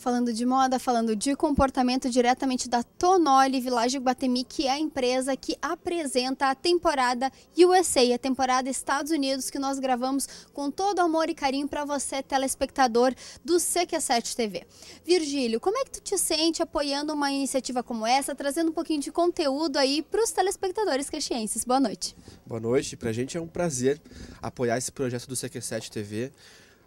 Falando de moda, falando de comportamento diretamente da Tonoli Village Guatemi, que é a empresa que apresenta a temporada USA, a temporada Estados Unidos, que nós gravamos com todo amor e carinho para você, telespectador do CQ7 TV. Virgílio, como é que tu te sente apoiando uma iniciativa como essa, trazendo um pouquinho de conteúdo aí para os telespectadores caxienses? Boa noite. Boa noite. Para a gente é um prazer apoiar esse projeto do CQ7 TV,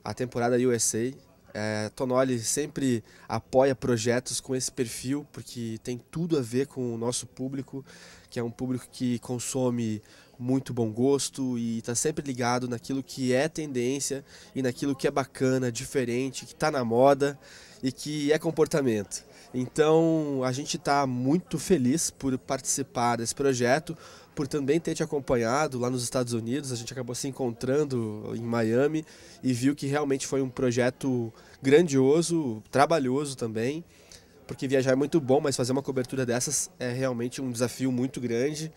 a temporada USA é, Tonoli sempre apoia projetos com esse perfil, porque tem tudo a ver com o nosso público, que é um público que consome muito bom gosto e está sempre ligado naquilo que é tendência e naquilo que é bacana, diferente, que está na moda e que é comportamento. Então a gente está muito feliz por participar desse projeto, por também ter te acompanhado lá nos Estados Unidos. A gente acabou se encontrando em Miami e viu que realmente foi um projeto grandioso, trabalhoso também, porque viajar é muito bom, mas fazer uma cobertura dessas é realmente um desafio muito grande.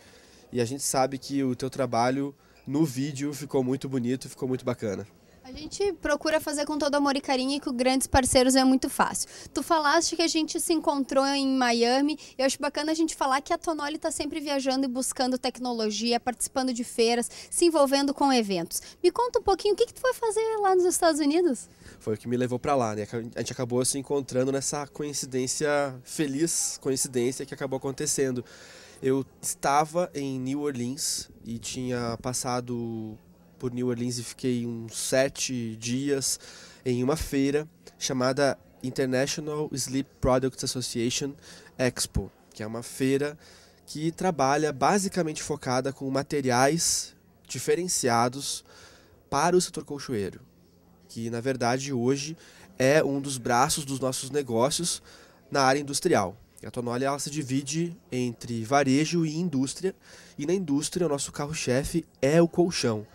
E a gente sabe que o teu trabalho no vídeo ficou muito bonito, ficou muito bacana. A gente procura fazer com todo amor e carinho e com grandes parceiros é muito fácil. Tu falaste que a gente se encontrou em Miami e eu acho bacana a gente falar que a Tonoli está sempre viajando e buscando tecnologia, participando de feiras, se envolvendo com eventos. Me conta um pouquinho, o que, que tu foi fazer lá nos Estados Unidos? Foi o que me levou para lá, né? A gente acabou se encontrando nessa coincidência feliz, coincidência que acabou acontecendo. Eu estava em New Orleans e tinha passado por New Orleans e fiquei uns sete dias em uma feira chamada International Sleep Products Association Expo, que é uma feira que trabalha basicamente focada com materiais diferenciados para o setor colchoeiro, que na verdade hoje é um dos braços dos nossos negócios na área industrial. A Tonoli ela se divide entre varejo e indústria, e na indústria o nosso carro-chefe é o colchão.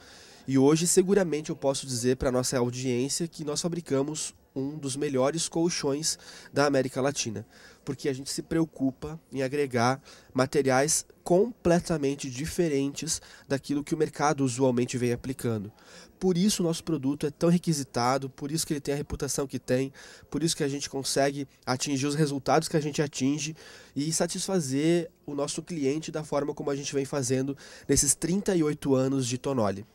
E hoje, seguramente, eu posso dizer para nossa audiência que nós fabricamos um dos melhores colchões da América Latina, porque a gente se preocupa em agregar materiais completamente diferentes daquilo que o mercado usualmente vem aplicando. Por isso o nosso produto é tão requisitado, por isso que ele tem a reputação que tem, por isso que a gente consegue atingir os resultados que a gente atinge e satisfazer o nosso cliente da forma como a gente vem fazendo nesses 38 anos de Tonoli.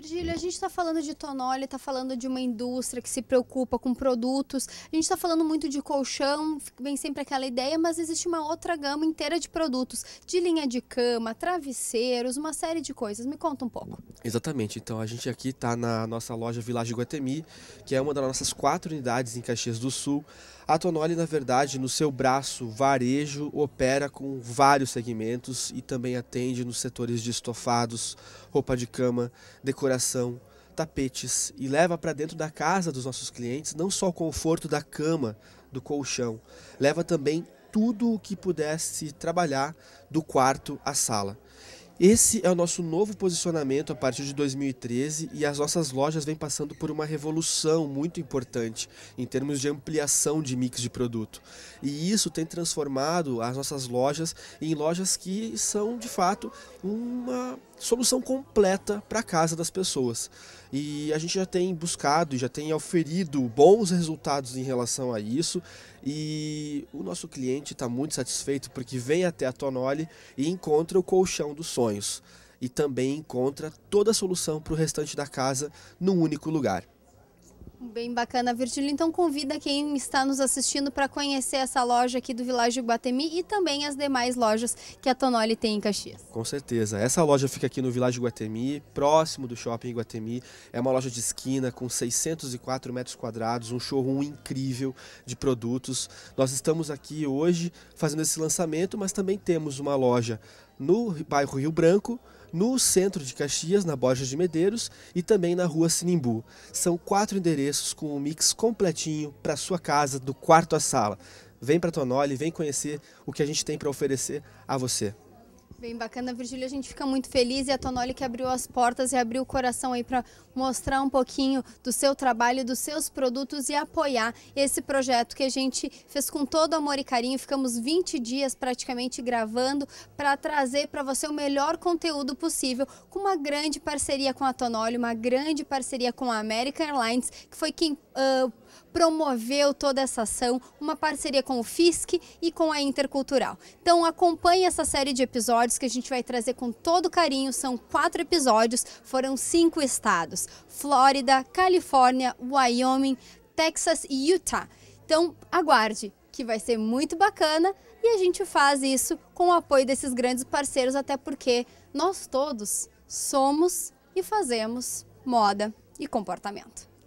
Virgílio, a gente está falando de Tonoli, está falando de uma indústria que se preocupa com produtos. A gente está falando muito de colchão, vem sempre aquela ideia, mas existe uma outra gama inteira de produtos, de linha de cama, travesseiros, uma série de coisas. Me conta um pouco. Exatamente. Então a gente aqui está na nossa loja Village Guatemi, que é uma das nossas quatro unidades em Caxias do Sul. A Tonoli, na verdade, no seu braço varejo, opera com vários segmentos e também atende nos setores de estofados, roupa de cama, decoração, tapetes e leva para dentro da casa dos nossos clientes não só o conforto da cama, do colchão, leva também tudo o que pudesse trabalhar do quarto à sala. Esse é o nosso novo posicionamento a partir de 2013 e as nossas lojas vêm passando por uma revolução muito importante em termos de ampliação de mix de produto. E isso tem transformado as nossas lojas em lojas que são de fato uma solução completa para a casa das pessoas. E a gente já tem buscado, já tem oferido bons resultados em relação a isso. E o nosso cliente está muito satisfeito porque vem até a Tonoli e encontra o colchão dos sonhos. E também encontra toda a solução para o restante da casa num único lugar. Bem bacana, Virgílio. Então convida quem está nos assistindo para conhecer essa loja aqui do Vilagem Guatemi e também as demais lojas que a Tonoli tem em Caxias. Com certeza. Essa loja fica aqui no Vilagem Guatemi, próximo do Shopping Guatemi. É uma loja de esquina com 604 metros quadrados, um showroom incrível de produtos. Nós estamos aqui hoje fazendo esse lançamento, mas também temos uma loja no bairro Rio Branco, no centro de Caxias, na Borja de Medeiros e também na rua Sinimbu. São quatro endereços com um mix completinho para sua casa, do quarto à sala. Vem para Tonoli, vem conhecer o que a gente tem para oferecer a você. Bem bacana, Virgílio, A gente fica muito feliz e a Tonoli que abriu as portas e abriu o coração aí para mostrar um pouquinho do seu trabalho, dos seus produtos e apoiar esse projeto que a gente fez com todo amor e carinho. Ficamos 20 dias praticamente gravando para trazer para você o melhor conteúdo possível com uma grande parceria com a Tonoli, uma grande parceria com a American Airlines, que foi quem uh, promoveu toda essa ação, uma parceria com o FISC e com a Intercultural. Então acompanhe essa série de episódios que a gente vai trazer com todo carinho. São quatro episódios, foram cinco estados: Flórida, Califórnia, Wyoming, Texas e Utah. Então aguarde, que vai ser muito bacana e a gente faz isso com o apoio desses grandes parceiros, até porque nós todos somos e fazemos moda e comportamento.